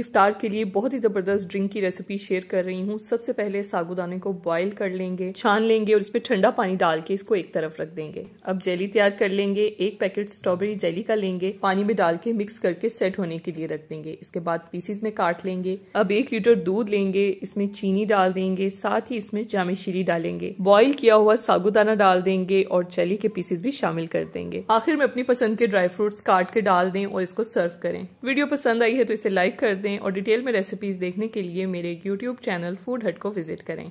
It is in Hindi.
इफ्तार के लिए बहुत ही ज़बरदस्त ड्रिंक की रेसिपी शेयर कर रही हूँ सबसे पहले सागुदाने को बॉईल कर लेंगे छान लेंगे और इस पर ठंडा पानी डाल के इसको एक तरफ रख देंगे अब जेली तैयार कर लेंगे एक पैकेट स्ट्रॉबेरी जेली का लेंगे पानी में डाल के मिक्स करके सेट होने के लिए रख देंगे इसके बाद पीसीज में काट लेंगे अब एक लीटर दूध लेंगे इसमें चीनी डाल देंगे साथ ही इसमें जामी शीरी डालेंगे बॉयल किया हुआ सागुदाना डाल देंगे और जेली के पीसेस भी शामिल कर देंगे आखिर में अपनी पसंद के ड्राई फ्रूट्स काट के डाल दें और इसको सर्व करें वीडियो पसंद आई है तो इसे लाइक कर दें और डिटेल में रेसिपीज़ देखने के लिए मेरे यूट्यूब चैनल फूड हट को विजिट करें